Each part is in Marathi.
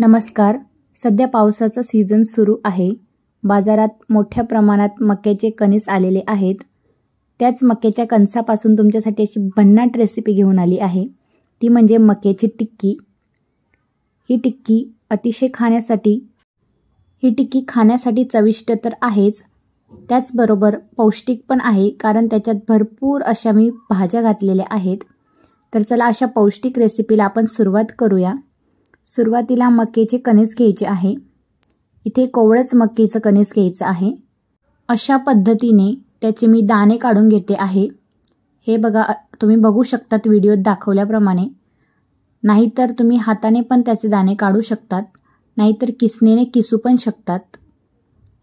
नमस्कार सध्या पावसाचा सीझन सुरू आहे बाजारात मोठ्या प्रमाणात मक्याचे कणीस आलेले आहेत त्याच मक्याच्या कणसापासून तुमच्यासाठी अशी भन्नाट रेसिपी घेऊन आली आहे ती म्हणजे मक्याची टिक्की ही टिक्की अतिशय खाण्यासाठी ही टिक्की खाण्यासाठी चविष्ट तर आहेच त्याचबरोबर पौष्टिक पण आहे कारण त्याच्यात भरपूर अशा मी भाज्या घातलेल्या आहेत तर चला अशा पौष्टिक रेसिपीला आपण सुरुवात करूया सुरुवातीला मक्याचे कणीस घ्यायचे आहे इथे कोवळंच मक्कीचं कणीस घ्यायचं आहे अशा पद्धतीने त्याचे मी दाणे काढून घेते आहे हे बघा तुम्ही बघू शकतात व्हिडिओत दाखवल्याप्रमाणे नाहीतर तुम्ही हाताने पण त्याचे दाणे काढू शकतात नाहीतर किसनेने किसू पण शकतात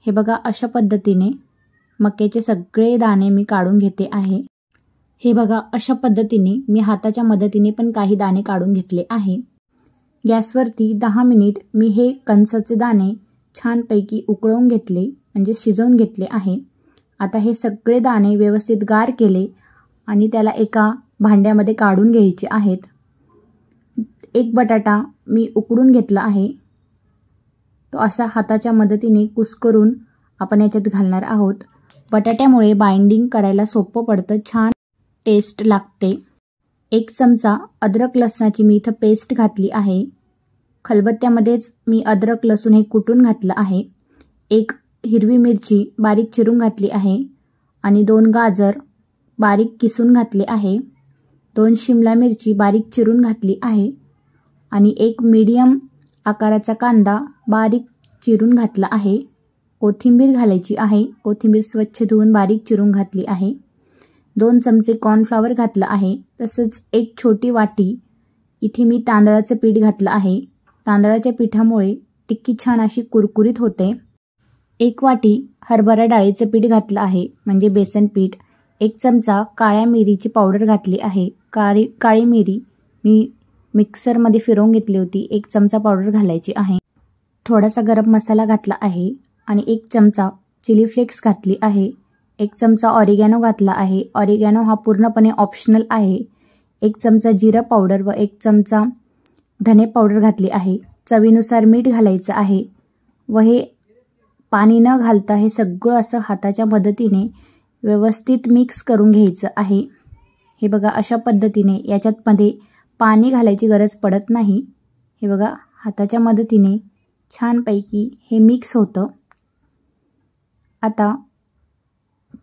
हे बघा अशा पद्धतीने मक्याचे सगळे दाणे मी काढून घेते आहे हे बघा अशा पद्धतीने मी हाताच्या मदतीने पण काही दाणे काढून घेतले आहे गॅसवरती दहा मिनिट मी हे कणसाचे दाणे छानपैकी उकळवून घेतले म्हणजे शिजवून घेतले आहे आता हे सगळे दाणे व्यवस्थित गार केले आणि त्याला एका भांड्यामध्ये काढून घ्यायचे आहेत एक बटाटा मी उकडून घेतला आहे तो असा हाताच्या मदतीने कुस्करून आपण याच्यात घालणार आहोत बटाट्यामुळे बाइंडिंग करायला सोपं पडतं छान टेस्ट लागते एक चमचा अद्रक लसणाची मी इथं पेस्ट घातली आहे खलबत्त्यामध्येच मी अद्रक लसूण हे कुटून घातलं आहे एक हिरवी मिरची बारीक चिरून घातली आहे आणि दोन गाजर बारीक किसून घातले आहे दोन शिमला मिरची बारीक चिरून घातली आहे आणि एक मीडियम आकाराचा कांदा बारीक चिरून घातला आहे कोथिंबीर घालायची आहे कोथिंबीर स्वच्छ धुवून बारीक चिरून घातली आहे दोन चमचे कॉर्नफ्लॉवर घातलं आहे तसंच एक छोटी वाटी इथे मी तांदळाचं पीठ घातलं आहे तांदळाच्या पिठामुळे टिक्की छान अशी कुरकुरीत होते एक वाटी हरभरा डाळीचं पीठ घातलं आहे म्हणजे बेसन पीठ एक चमचा काळ्या मिरीची पावडर घातली आहे काळी काळी मिरी मी मिक्सरमध्ये फिरवून घेतली होती एक चमचा पावडर घालायची आहे थोडासा गरम मसाला घातला आहे आणि एक चमचा चिली फ्लेक्स घातली आहे एक चमचा ऑरिगॅनो घातला आहे ऑरिगॅनो हा पूर्णपणे ऑप्शनल आहे एक चमचा जिरा पावडर व एक चमचा धने पावडर घातली आहे चवीनुसार मीठ घालायचं आहे व हे पाणी न घालता हे सगळं असं हाताच्या मदतीने व्यवस्थित मिक्स करून घ्यायचं आहे हे बघा अशा पद्धतीने याच्यातमध्ये पाणी घालायची गरज पडत नाही हे बघा हाताच्या मदतीने छानपैकी हे मिक्स होतं आता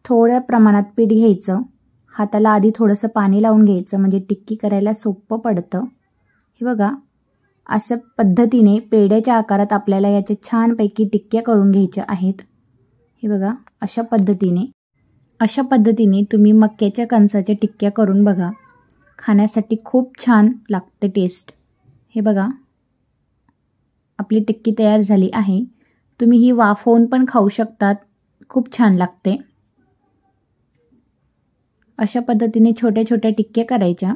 थोड्या प्रमाणात पीठ घ्यायचं हाताला आधी थोडंसं पाणी लावून घ्यायचं म्हणजे टिक्की करायला सोपं पडतं हे बघा अशा पद्धतीने पेड्याच्या आकारात आपल्याला याच्या छानपैकी टिक्क्या करून घ्यायच्या आहेत हे बघा अशा पद्धतीने अशा पद्धतीने तुम्ही मक्याच्या कणसाच्या टिक्क्या करून बघा खाण्यासाठी खूप छान लागते टेस्ट हे बघा आपली टिक्की तयार झाली आहे तुम्ही ही वाफवून पण खाऊ शकतात खूप छान लागते अशा पद्धतीने छोट्या छोट्या टिक्क्या करायच्या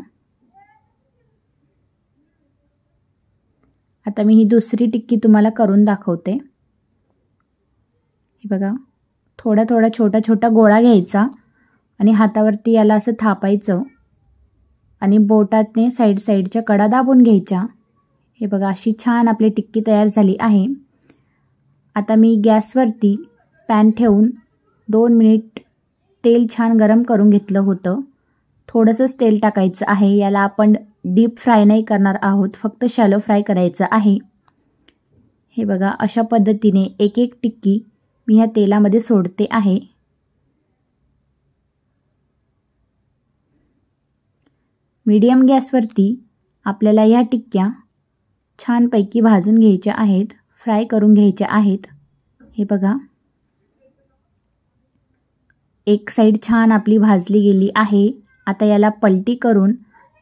आता मी ही दुसरी टिक्की तुम्हाला करून दाखवते हे बघा थोडा थोडा छोटा छोटा गोळा घ्यायचा आणि हातावरती याला असं थापायचं आणि बोटातने साईड साईडच्या कडा दाबून घ्यायच्या हे बघा अशी छान आपली टिक्की तयार झाली आहे आता मी गॅसवरती पॅन ठेवून दोन मिनिट तेल छान गरम करून घेतलं होतं थोडंसंच तेल टाकायचं आहे याला आपण डीप फ्राय नाही करणार आहोत फक्त शॅलो फ्राय करायचं आहे हे बघा अशा पद्धतीने एक एक टिक्की मी ह्या तेलामध्ये सोडते आहे मीडियम गॅसवरती आपल्याला ह्या टिक्क्या छानपैकी भाजून घ्यायच्या आहेत फ्राय करून घ्यायच्या आहेत हे बघा एक साईड छान आपली भाजली गेली आहे आता याला पलटी करून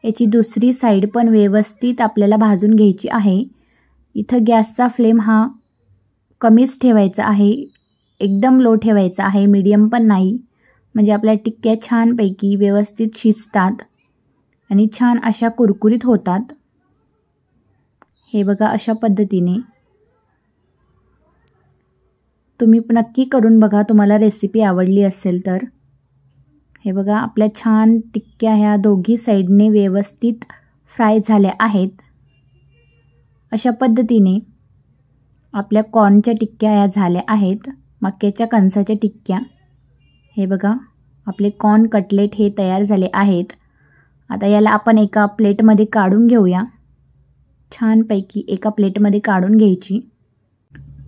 याची दुसरी साईड पण व्यवस्थित आपल्याला भाजून घ्यायची आहे इथं गॅसचा फ्लेम हा कमीच ठेवायचा आहे एकदम लो ठेवायचा आहे मीडियम पण नाही म्हणजे आपल्या टिक्क्या छानपैकी व्यवस्थित शिजतात आणि छान अशा कुरकुरीत होतात हे बघा अशा पद्धतीने तुम्ही नक्की करून बघा तुम्हाला रेसिपी आवडली असेल तर हे बघा आपल्या छान टिक्क्या ह्या दोघी साईडने व्यवस्थित फ्राय झाल्या आहेत अशा पद्धतीने आपल्या कॉर्नच्या टिक्क्या ह्या झाल्या आहेत मक्याच्या कणसाच्या टिक्क्या हे बघा आपले कॉर्न कटलेट हे तयार झाले आहेत आता याला आपण एका प्लेटमध्ये काढून घेऊया छानपैकी एका प्लेटमध्ये काढून घ्यायची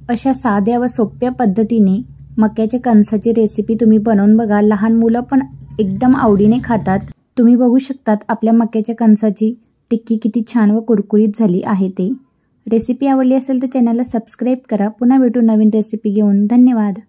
अशा साध्या व सोप्या पद्धतीने मक्याच्या कणसाची रेसिपी तुम्ही बनवून बघा लहान मुलं पण एकदम आवडीने खातात तुम्ही बघू शकतात आपल्या मक्याच्या कणसाची टिक्की किती छान व कुरकुरीत झाली आहे ते रेसिपी आवडली असेल तर चॅनलला सबस्क्राईब करा पुन्हा भेटू नवीन रेसिपी घेऊन धन्यवाद